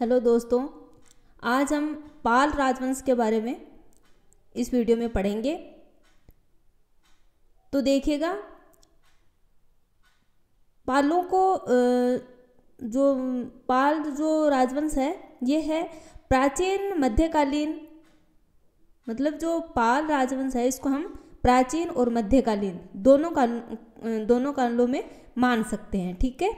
hello दोस्तों आज हम पाल राजवंश के बारे में इस वीडियो में पढ़ेंगे तो देखिएगा पालों को जो पाल जो राजवंश है ये है प्राचीन मध्यकालीन मतलब जो पाल राजवंश है इसको हम प्राचीन और मध्यकालीन दोनों काल दोनों कालों में मान सकते हैं ठीक है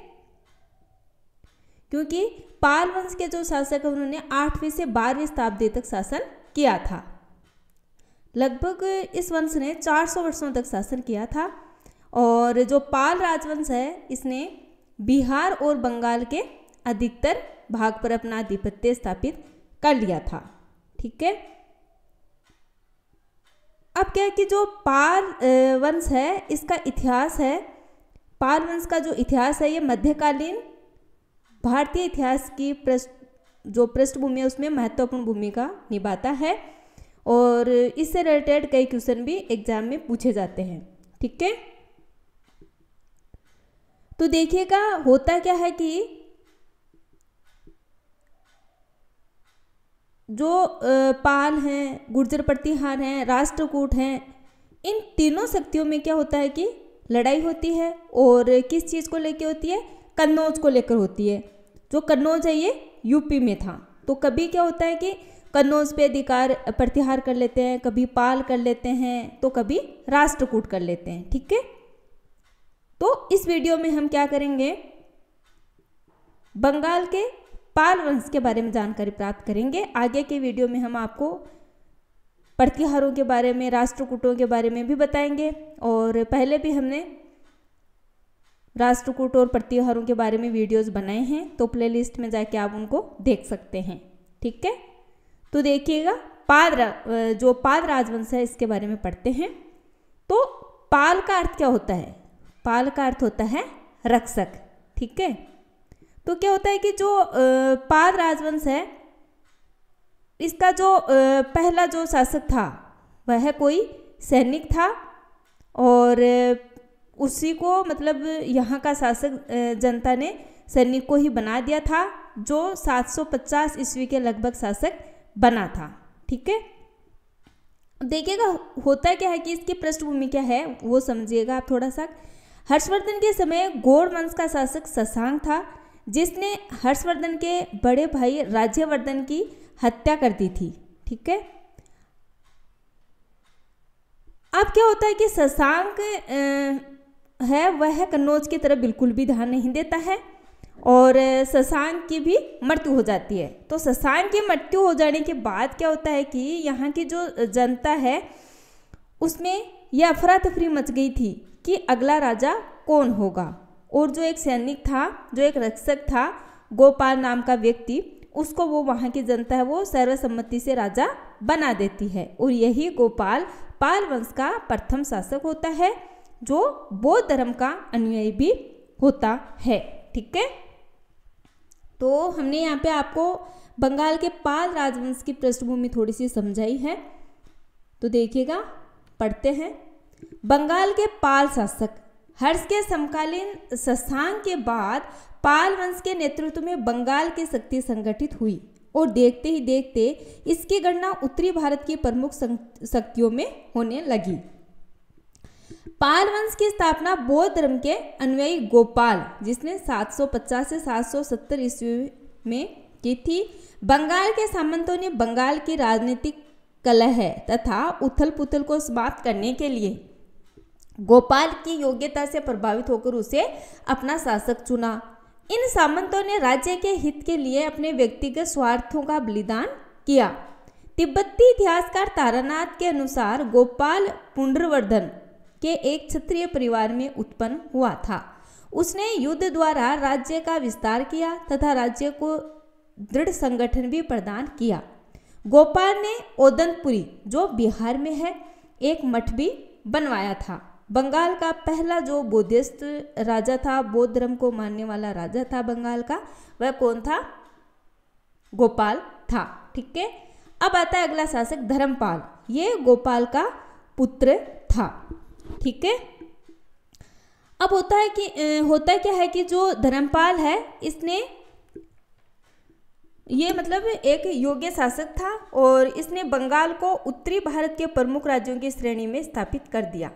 क्योंकि पाल वंश के जो शासक हैं उन्होंने आठवीं से बारहवीं शताब्दी तक शासन किया था लगभग इस वंश ने 400 वर्षों तक शासन किया था और जो पाल राजवंश है इसने बिहार और बंगाल के अधिकतर भाग पर अपना आधिपत्य स्थापित कर लिया था ठीक है अब क्या है कि जो पाल वंश है इसका इतिहास है पाल वंश का जो इतिहास है ये मध्यकालीन भारतीय इतिहास की पृष्ठ जो पृष्ठभूमि है उसमें महत्वपूर्ण भूमिका निभाता है और इससे रिलेटेड कई क्वेश्चन भी एग्जाम में पूछे जाते हैं ठीक है तो देखिएगा होता क्या है कि जो पाल हैं गुर्जर प्रतिहार हैं राष्ट्रकूट हैं इन तीनों शक्तियों में क्या होता है कि लड़ाई होती है और किस चीज़ को लेके होती है कन्नौज को लेकर होती है जो कन्नौज है ये यूपी में था तो कभी क्या होता है कि कन्नौज पे अधिकार प्रतिहार कर लेते हैं कभी पाल कर लेते हैं तो कभी राष्ट्रकूट कर लेते हैं ठीक है तो इस वीडियो में हम क्या करेंगे बंगाल के पाल वंश के बारे में जानकारी प्राप्त करेंगे आगे के वीडियो में हम आपको प्रतिहारों के बारे में राष्ट्रकूटों के बारे में भी बताएंगे और पहले भी हमने राष्ट्रकूट और प्रतिहारों के बारे में वीडियोस बनाए हैं तो प्लेलिस्ट में जाके आप उनको देख सकते हैं ठीक है तो देखिएगा पाद जो पाद राजवंश है इसके बारे में पढ़ते हैं तो पाल का अर्थ क्या होता है पाल का अर्थ होता है रक्षक ठीक है तो क्या होता है कि जो पाल राजवंश है इसका जो पहला जो शासक था वह कोई सैनिक था और उसी को मतलब यहाँ का शासक जनता ने सैनिक को ही बना दिया था जो 750 ईस्वी के लगभग शासक बना था ठीक है देखिएगा होता क्या है कि इसकी पृष्ठभूमि क्या है वो समझिएगा आप थोड़ा सा हर्षवर्धन के समय गौड़ वंश का शासक ससांग था जिसने हर्षवर्धन के बड़े भाई राज्यवर्धन की हत्या कर दी थी ठीक है अब क्या होता है कि ससांग है वह कन्नौज की तरफ बिल्कुल भी ध्यान नहीं देता है और शशांक की भी मृत्यु हो जाती है तो शशांक की मृत्यु हो जाने के बाद क्या होता है कि यहाँ की जो जनता है उसमें यह अफरा तफरी मच गई थी कि अगला राजा कौन होगा और जो एक सैनिक था जो एक रक्षक था गोपाल नाम का व्यक्ति उसको वो वहाँ की जनता है वो सर्वसम्मति से राजा बना देती है और यही गोपाल पाल वंश का प्रथम शासक होता है जो बौद्ध धर्म का अनुयायी भी होता है ठीक है तो हमने यहाँ पे आपको बंगाल के पाल राजवंश की पृष्ठभूमि थोड़ी सी समझाई है तो देखिएगा पढ़ते हैं बंगाल के पाल शासक हर्ष के समकालीन संस्थान के बाद पाल वंश के नेतृत्व में बंगाल की शक्ति संगठित हुई और देखते ही देखते इसकी गणना उत्तरी भारत की प्रमुख शक्तियों में होने लगी पाल वंश की स्थापना बौद्ध धर्म के अनुयायी गोपाल जिसने 750 से 770 ईस्वी में की थी बंगाल के सामंतों ने बंगाल की राजनीतिक कलह तथा उथल पुथल को समाप्त करने के लिए गोपाल की योग्यता से प्रभावित होकर उसे अपना शासक चुना इन सामंतों ने राज्य के हित के लिए अपने व्यक्तिगत स्वार्थों का बलिदान किया तिब्बती इतिहासकार तारानाथ के अनुसार गोपाल पुनर्वर्धन के एक क्षत्रिय परिवार में उत्पन्न हुआ था उसने युद्ध द्वारा राज्य का विस्तार किया तथा राज्य को दृढ़ संगठन भी प्रदान किया गोपाल ने ओदनपुरी जो बिहार में है एक मठ भी बनवाया था बंगाल का पहला जो बुद्धिस्ट राजा था बौद्ध धर्म को मानने वाला राजा था बंगाल का वह कौन था गोपाल था ठीक है अब आता है अगला शासक धर्मपाल ये गोपाल का पुत्र था ठीक है अब होता है कि होता है क्या है कि जो धर्मपाल है इसने ये मतलब एक योग्य शासक था और इसने बंगाल को उत्तरी भारत के प्रमुख राज्यों की श्रेणी में स्थापित कर दिया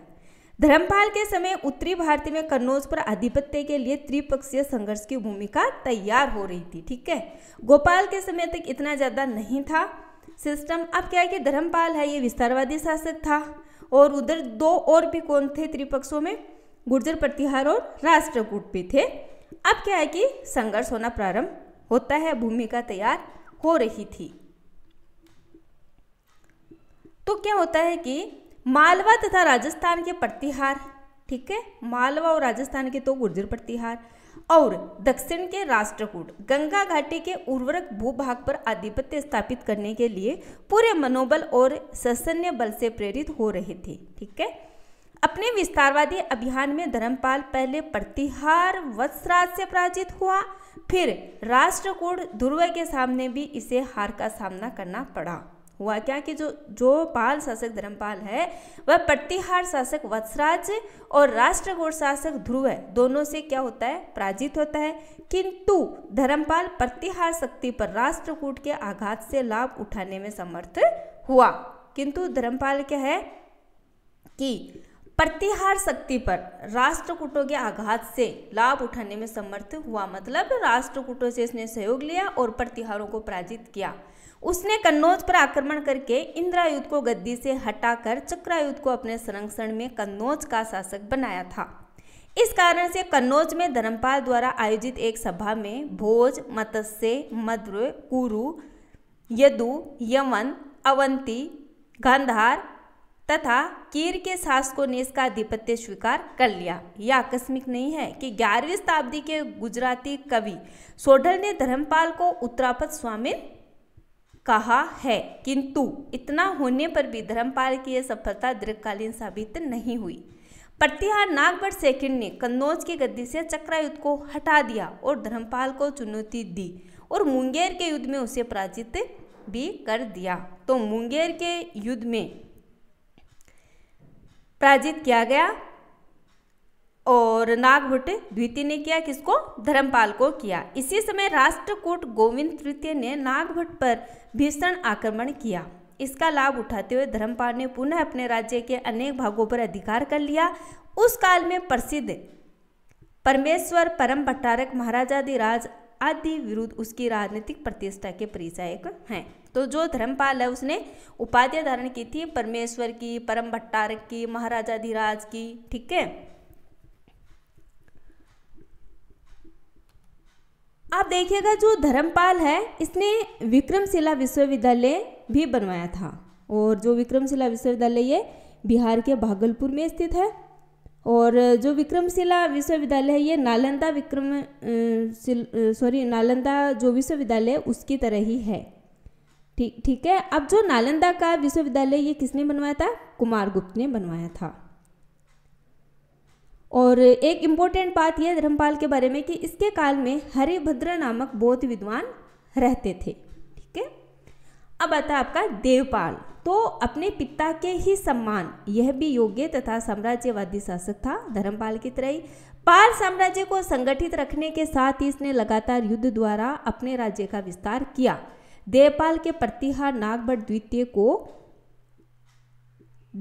धर्मपाल के समय उत्तरी भारत में कन्नौज पर आधिपत्य के लिए त्रिपक्षीय संघर्ष की भूमिका तैयार हो रही थी ठीक है गोपाल के समय तक इतना ज़्यादा नहीं था सिस्टम अब क्या है कि धर्मपाल है ये विस्तारवादी शासक था और उधर दो और भी कौन थे त्रिपक्षों में गुर्जर प्रतिहार और राष्ट्रकूट भी थे अब क्या है कि संघर्ष होना प्रारंभ होता है भूमिका तैयार हो रही थी तो क्या होता है कि मालवा तथा राजस्थान के प्रतिहार ठीक है मालवा और राजस्थान के तो गुर्जर प्रतिहार और दक्षिण के राष्ट्रकूट गंगा घाटी के उर्वरक भूभाग पर आधिपत्य स्थापित करने के लिए पूरे मनोबल और ससन्य बल से प्रेरित हो रहे थे ठीक है अपने विस्तारवादी अभियान में धर्मपाल पहले प्रतिहार वत्सराज से पराजित हुआ फिर राष्ट्रकूट ध्रुव के सामने भी इसे हार का सामना करना पड़ा हुआ क्या कि जो जो पाल शासक धर्मपाल है वह प्रतिहार शासक वत्सराज और राष्ट्रकूट शासक ध्रुव है दोनों से क्या होता है पराजित होता है किंतु धर्मपाल प्रतिहार शक्ति पर राष्ट्रकूट के आघात से लाभ उठाने में समर्थ हुआ किंतु धर्मपाल क्या है कि प्रतिहार शक्ति पर राष्ट्रकूटों के आघात से लाभ उठाने में समर्थ हुआ मतलब राष्ट्रकूटों से इसने सहयोग लिया और प्रतिहारों को पराजित किया उसने कन्नौज पर आक्रमण करके इंद्रायुद्ध को गद्दी से हटाकर चक्रायुद्ध को अपने संरक्षण में कन्नौज का शासक बनाया था इस कारण से कन्नौज में धर्मपाल द्वारा आयोजित एक सभा में भोज मत्स्य मद्र कुरु यदु यमन अवंती गांधार तथा कीर के शासकों ने इसका आधिपत्य स्वीकार कर लिया यह आकस्मिक नहीं है कि ग्यारहवीं शताब्दी के गुजराती कवि सोढल ने धर्मपाल को उत्तरापद स्वामी कहा है किंतु इतना होने पर भी धर्मपाल की यह सफलता दीर्घकालीन साबित नहीं हुई प्रतिहार नागभट सेकंड ने कन्नौज की गद्दी से चक्रायुद्ध को हटा दिया और धर्मपाल को चुनौती दी और मुंगेर के युद्ध में उसे पराजित भी कर दिया तो मुंगेर के युद्ध में पराजित किया गया और नागभुट द्वितीय ने किया किसको धर्मपाल को किया इसी समय राष्ट्रकूट गोविंद तृतीय ने नागभुट पर भीषण आक्रमण किया इसका लाभ उठाते हुए धर्मपाल ने पुनः अपने राज्य के अनेक भागों पर अधिकार कर लिया उस काल में प्रसिद्ध परमेश्वर परम भट्टारक महाराजाधिराज आदि विरुद्ध उसकी राजनीतिक प्रतिष्ठा के परिचायक हैं तो जो धर्मपाल है उसने उपाधियाँ धारण की थी परमेश्वर की परम भट्टार की महाराजा धीराज की ठीक है आप देखिएगा जो धर्मपाल है इसने विक्रमशिला विश्वविद्यालय भी बनवाया था और जो विक्रमशिला विश्वविद्यालय ये बिहार के भागलपुर में स्थित है और जो विक्रमशिला विश्वविद्यालय है ये नालंदा विक्रम सॉरी नालंदा जो विश्वविद्यालय उसकी तरह ही है ठीक ठीक है अब जो नालंदा का विश्वविद्यालय ये किसने बनवाया था कुमार गुप्त ने बनवाया था और एक इम्पोर्टेंट बात यह धर्मपाल के बारे में कि इसके काल में हरिभद्र नामक बौद्ध विद्वान रहते थे अब आता है आपका देवपाल तो अपने पिता के ही सम्मान यह भी योग्य तथा साम्राज्यवादी शासक था धर्मपाल की तरह ही पाल साम्राज्य को संगठित रखने के साथ ही इसने लगातार युद्ध द्वारा अपने राज्य का विस्तार किया देवपाल के प्रतिहार नागभट द्वितीय को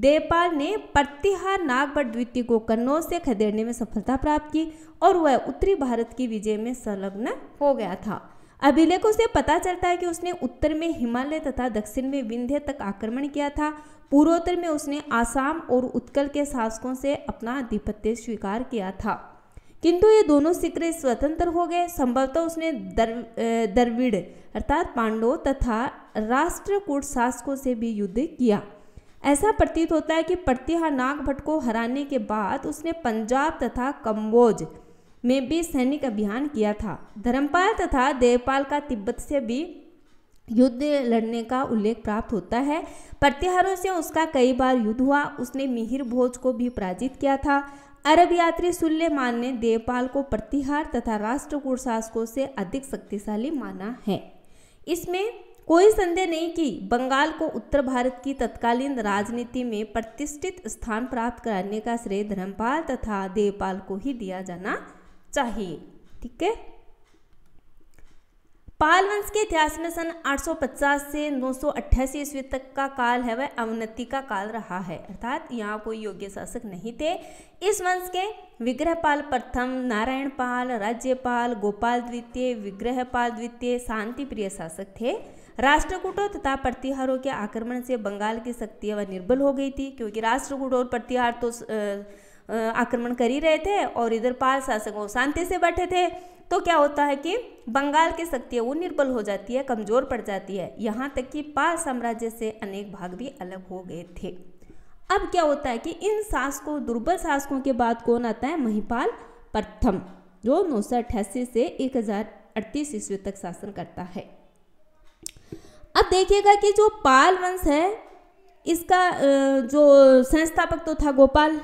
देवपाल ने प्रतिहार नागभट द्वितीय को कन्नौज से खदेड़ने में सफलता प्राप्त की और वह उत्तरी भारत की विजय में संलग्न हो गया था अभिलेखों से पता चलता है कि उसने उत्तर में हिमालय तथा दक्षिण में विंध्य तक आक्रमण किया था पूर्वोत्तर में उसने आसाम और उत्कल के शासकों से अपना आधिपत्य स्वीकार किया था किंतु ये दोनों सिकरे स्वतंत्र हो गए संभवतः उसने दर, दरविड़ अर्थात पांडव तथा राष्ट्रकूट शासकों से भी युद्ध किया ऐसा प्रतीत होता है कि प्रतिहा नागभट्ट को हराने के बाद उसने पंजाब तथा कम्बोज में भी सैनिक अभियान किया था धर्मपाल तथा देवपाल का तिब्बत से भी युद्ध लड़ने का उल्लेख प्राप्त होता है प्रत्याहारों से उसका कई बार युद्ध हुआ उसने मिहिर भोज को भी पराजित किया था अरब यात्री सुल्लेमान ने देवपाल को प्रतिहार तथा राष्ट्रकूट शासकों से अधिक शक्तिशाली माना है इसमें कोई संदेह नहीं कि बंगाल को उत्तर भारत की तत्कालीन राजनीति में प्रतिष्ठित स्थान प्राप्त कराने का श्रेय धर्मपाल तथा देवपाल को ही दिया जाना चाहिए ठीक है पाल वंश के इतिहास में सन 850 से नौ ईस्वी तक का काल है वह अवनति का काल रहा है अर्थात यहाँ कोई योग्य शासक नहीं थे इस वंश के विग्रहपाल प्रथम नारायण पाल राज्यपाल गोपाल द्वितीय विग्रहपाल द्वितीय शांति प्रिय शासक थे राष्ट्रकूटों तथा प्रतिहारों के आक्रमण से बंगाल की शक्ति वह निर्बल हो गई थी क्योंकि राष्ट्रकूट और प्रतिहार तो आ, आक्रमण कर ही रहे थे और इधर पाल शासक वो शांति से बैठे थे तो क्या होता है कि बंगाल की शक्ति वो निर्बल हो जाती है कमज़ोर पड़ जाती है यहाँ तक कि पाल साम्राज्य से अनेक भाग भी अलग हो गए थे अब क्या होता है कि इन शासकों दुर्बल शासकों के बाद कौन आता है महिपाल प्रथम जो नौ से एक ईस्वी तक शासन करता है अब देखिएगा कि जो पाल वंश है इसका जो संस्थापक तो था गोपाल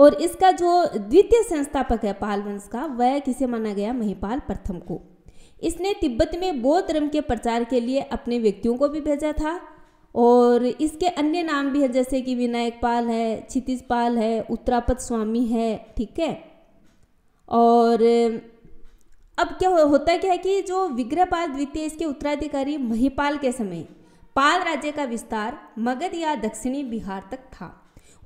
और इसका जो द्वितीय संस्थापक है पाल वंश का वह किसे माना गया महिपाल प्रथम को इसने तिब्बत में बौद्ध धर्म के प्रचार के लिए अपने व्यक्तियों को भी भेजा था और इसके अन्य नाम भी हैं जैसे कि विनायक पाल है क्षितिज पाल है उत्तरापत स्वामी है ठीक है और अब क्या हो, होता क्या है कि जो विग्रहपाल द्वितीय इसके उत्तराधिकारी महिपाल के समय पाल राज्य का विस्तार मगध या दक्षिणी बिहार तक था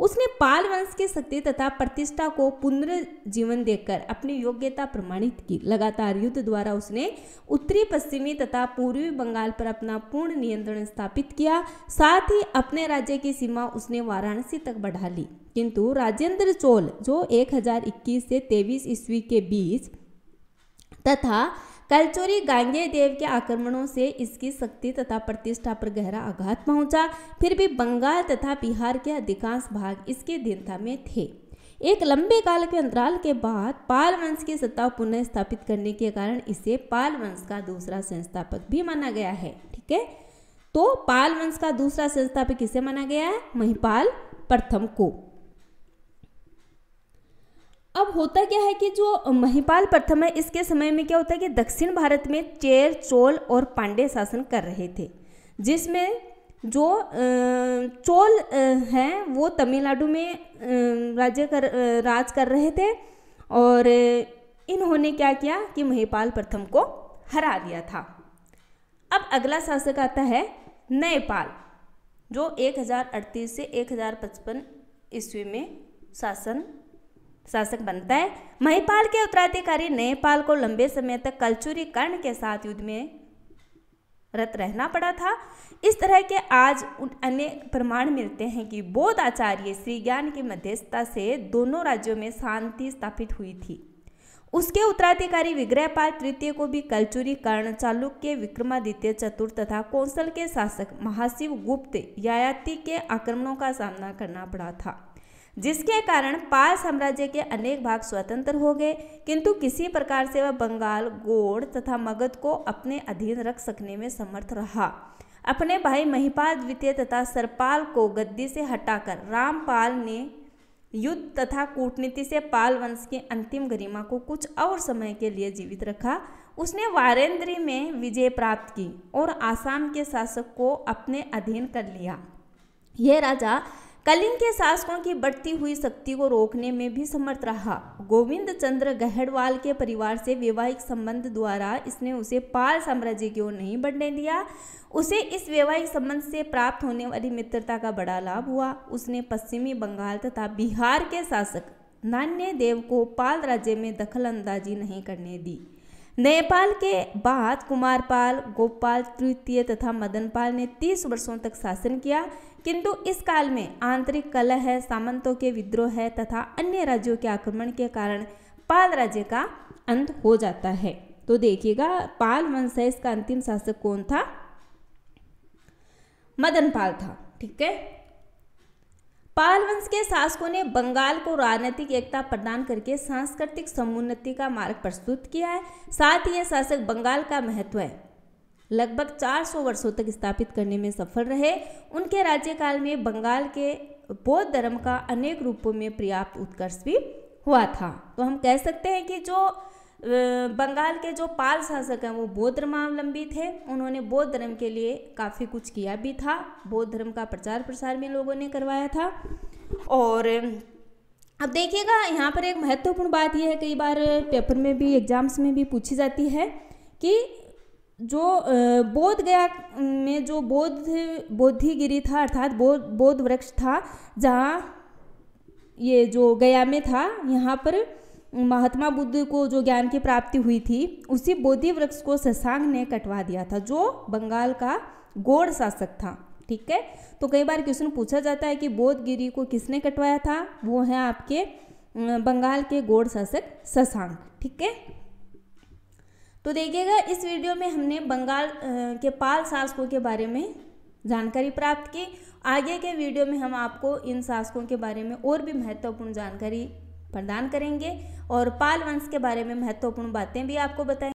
उसने पाल वंश के शक्ति तथा प्रतिष्ठा को पुनर्जीवन देकर अपनी योग्यता प्रमाणित की लगातार युद्ध द्वारा उसने उत्तरी पश्चिमी तथा पूर्वी बंगाल पर अपना पूर्ण नियंत्रण स्थापित किया साथ ही अपने राज्य की सीमा उसने वाराणसी तक बढ़ा ली किंतु राजेंद्र चोल जो 1021 से 23 ईस्वी के बीच तथा कलचोरी गांगे देव के आक्रमणों से इसकी शक्ति तथा प्रतिष्ठा पर गहरा आघात पहुंचा फिर भी बंगाल तथा बिहार के अधिकांश भाग इसके दीनता में थे एक लंबे काल के अंतराल के बाद पाल वंश की सत्ता पुनः स्थापित करने के कारण इसे पाल वंश का दूसरा संस्थापक भी माना गया है ठीक है तो पाल वंश का दूसरा संस्थापक किसे माना गया है महिपाल प्रथम को अब होता क्या है कि जो महिपाल प्रथम है इसके समय में क्या होता है कि दक्षिण भारत में चेर चोल और पांडे शासन कर रहे थे जिसमें जो चोल हैं वो तमिलनाडु में राज्य कर राज कर रहे थे और इन्होंने क्या किया कि महिपाल प्रथम को हरा दिया था अब अगला शासक आता है नयपाल जो एक से 1055 ईस्वी में शासन शासक बनता है महिपाल के उत्तराधिकारी नयपाल को लंबे समय तक कलचुरी कर्ण के साथ युद्ध में रत रहना पड़ा था इस तरह के आज अन्य प्रमाण मिलते हैं कि बौद्ध आचार्य श्री ज्ञान की मध्यस्थता से दोनों राज्यों में शांति स्थापित हुई थी उसके उत्तराधिकारी विग्रहपाल तृतीय को भी कलचुरी कर्ण चालुक्य विक्रमादित्य चतुर्थ तथा कौशल के शासक महाशिव गुप्त यायाति के आक्रमणों का सामना करना पड़ा था जिसके कारण पाल साम्राज्य के अनेक भाग स्वतंत्र हो गए किंतु किसी प्रकार से वह बंगाल गोड़ तथा मगध को अपने अधीन रख सकने में समर्थ रहा अपने भाई महिपाल द्वितीय तथा सरपाल को गद्दी से हटाकर रामपाल ने युद्ध तथा कूटनीति से पाल वंश की अंतिम गरिमा को कुछ और समय के लिए जीवित रखा उसने वारेंद्री में विजय प्राप्त की और आसाम के शासक को अपने अधीन कर लिया यह राजा कलिंग के शासकों की बढ़ती हुई शक्ति को रोकने में भी समर्थ रहा गोविंद चंद्र गहड़वाल के परिवार से वैवाहिक संबंध द्वारा इसने उसे पाल साम्राज्य की ओर नहीं बढ़ने दिया उसे इस वैवाहिक संबंध से प्राप्त होने वाली मित्रता का बड़ा लाभ हुआ उसने पश्चिमी बंगाल तथा बिहार के शासक नान्य देव को पाल राज्य में दखल अंदाजी नहीं करने दी नेपाल के बाद कुमारपाल गोपाल तृतीय तथा मदनपाल ने तीस वर्षों तक शासन किया किंतु इस काल में आंतरिक कलह है सामंतों के विद्रोह है तथा अन्य राज्यों के आक्रमण के कारण पाल राज्य का अंत हो जाता है तो देखिएगा पाल वंश है इसका अंतिम शासक कौन था मदन पाल था ठीक है पाल वंश के शासकों ने बंगाल को राजनीतिक एकता प्रदान करके सांस्कृतिक समुन्नति का मार्ग प्रस्तुत किया है साथ ही ये शासक बंगाल का महत्व है लगभग 400 वर्षों तक स्थापित करने में सफल रहे उनके राज्यकाल में बंगाल के बौद्ध धर्म का अनेक रूपों में पर्याप्त उत्कर्ष भी हुआ था तो हम कह सकते हैं कि जो बंगाल के जो पाल शासक हैं वो बौद्ध धर्मावलंबी थे उन्होंने बौद्ध धर्म के लिए काफ़ी कुछ किया भी था बौद्ध धर्म का प्रचार प्रसार भी लोगों ने करवाया था और अब देखिएगा यहाँ पर एक महत्वपूर्ण बात यह है कई बार पेपर में भी एग्जाम्स में भी पूछी जाती है कि जो बोध गया में जो बोध बोधिगिरी था अर्थात बोध बोध वृक्ष था जहाँ ये जो गया में था यहाँ पर महात्मा बुद्ध को जो ज्ञान की प्राप्ति हुई थी उसी बोधि वृक्ष को ससांग ने कटवा दिया था जो बंगाल का गोड़ शासक था ठीक है तो कई बार क्वेश्चन पूछा जाता है कि बोधगिरी को किसने कटवाया था वो है आपके बंगाल के गोड़ शासक शशांक ठीक है तो देखिएगा इस वीडियो में हमने बंगाल के पाल शासकों के बारे में जानकारी प्राप्त की आगे के वीडियो में हम आपको इन शासकों के बारे में और भी महत्वपूर्ण जानकारी प्रदान करेंगे और पाल वंश के बारे में महत्वपूर्ण बातें भी आपको बताएंगे